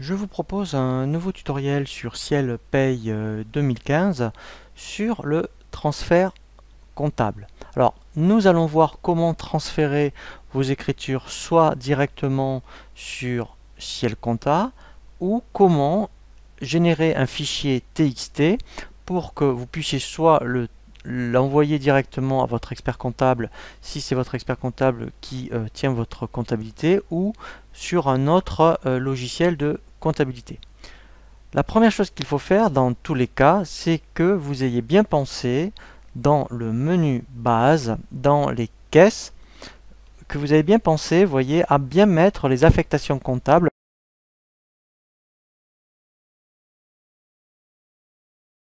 Je vous propose un nouveau tutoriel sur Ciel Pay 2015 euh, sur le transfert comptable. Alors, nous allons voir comment transférer vos écritures soit directement sur Ciel Compta ou comment générer un fichier TXT pour que vous puissiez soit l'envoyer directement à votre expert comptable si c'est votre expert comptable qui euh, tient votre comptabilité ou sur un autre euh, logiciel de comptabilité. La première chose qu'il faut faire dans tous les cas, c'est que vous ayez bien pensé dans le menu base, dans les caisses, que vous avez bien pensé, voyez, à bien mettre les affectations comptables